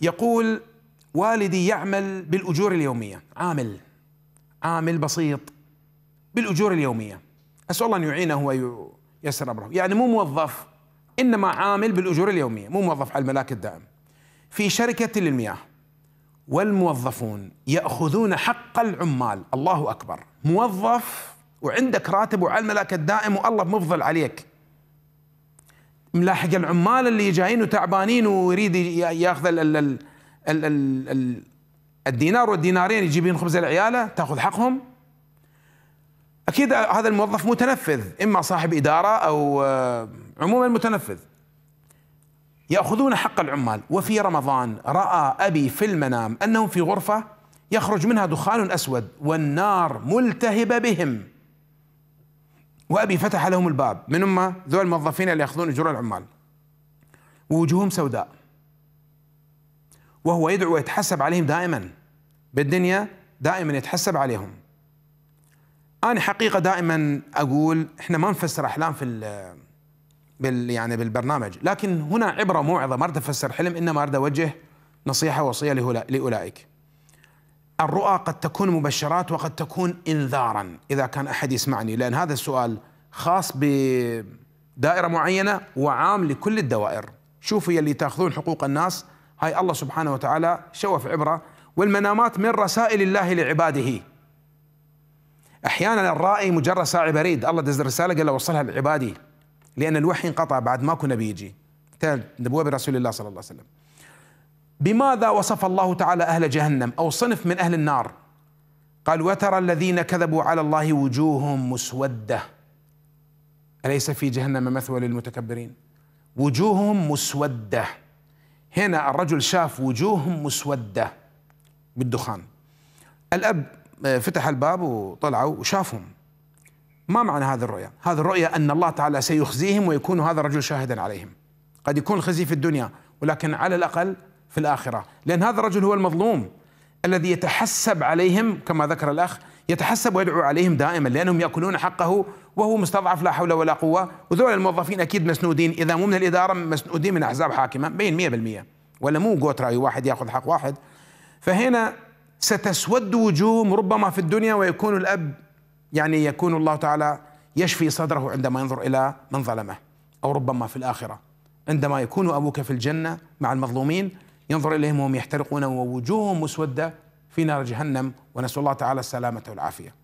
يقول والدي يعمل بالأجور اليومية عامل عامل بسيط بالأجور اليومية أسأل الله أن يعينه ويسر أمره يعني مو موظف إنما عامل بالأجور اليومية مو موظف على الملاك الدائم في شركة للمياه والموظفون يأخذون حق العمال الله أكبر موظف وعندك راتب وعلى الملاك الدائم والله مفضل عليك ملاحق العمال اللي جايين وتعبانين ويريد ياخذ ال ال ال الدينار والدينارين يجيبين خبز لعياله تاخذ حقهم اكيد هذا الموظف متنفذ اما صاحب اداره او آه، عموما متنفذ ياخذون حق العمال وفي رمضان راى ابي في المنام انهم في غرفه يخرج منها دخان اسود والنار ملتهبه بهم وأبي فتح لهم الباب من هم ذول الموظفين اللي يأخذون أجور العمال ووجوههم سوداء وهو يدعو ويتحسب عليهم دائما بالدنيا دائما يتحسب عليهم أنا حقيقة دائما أقول إحنا ما نفسر أحلام في بال يعني بالبرنامج لكن هنا عبرة موعظة ما أريد أفسر حلم إنما أريد أوجه نصيحة وصية لأولئك الرؤى قد تكون مبشرات وقد تكون انذارا اذا كان احد يسمعني لان هذا السؤال خاص بدائره معينه وعام لكل الدوائر شوفوا يلي تاخذون حقوق الناس هاي الله سبحانه وتعالى شوف عبره والمنامات من رسائل الله لعباده احيانا الرائي مجرد ساعي بريد الله دز الرساله قال له وصلها لعبادي لان الوحي انقطع بعد ما كنا بيجي نبوه برسول الله صلى الله عليه وسلم بماذا وصف الله تعالى أهل جهنم أو صنف من أهل النار قال وترى الذين كذبوا على الله وجوههم مسودة أليس في جهنم مثوى للمتكبرين وجوههم مسودة هنا الرجل شاف وجوههم مسودة بالدخان الأب آه، فتح الباب وطلعوا وشافهم ما معنى هذه الرؤيا هذه الرؤيا أن الله تعالى سيخزيهم ويكون هذا الرجل شاهدا عليهم قد يكون الخزي في الدنيا ولكن على الأقل في الآخرة لأن هذا الرجل هو المظلوم الذي يتحسب عليهم كما ذكر الأخ يتحسب ويدعو عليهم دائما لأنهم يأكلون حقه وهو مستضعف لا حول ولا قوة وذول الموظفين أكيد مسنودين إذا مو من الإدارة مسنودين من أحزاب حاكمة بين 100% ولا مو راي واحد يأخذ حق واحد فهنا ستسود وجوههم ربما في الدنيا ويكون الأب يعني يكون الله تعالى يشفي صدره عندما ينظر إلى من ظلمه أو ربما في الآخرة عندما يكون أبوك في الجنة مع المظلومين ينظر إليهم وهم يحترقون ووجوههم مسودة في نار جهنم ونسأل الله تعالى السلامة والعافية